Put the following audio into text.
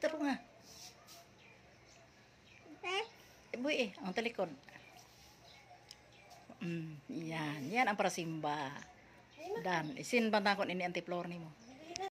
Taro nga. Ibuy eh, ang talikod. Mm, yan, yan ang para simba. Dan, isinba na ko ini anti-floor ni mo.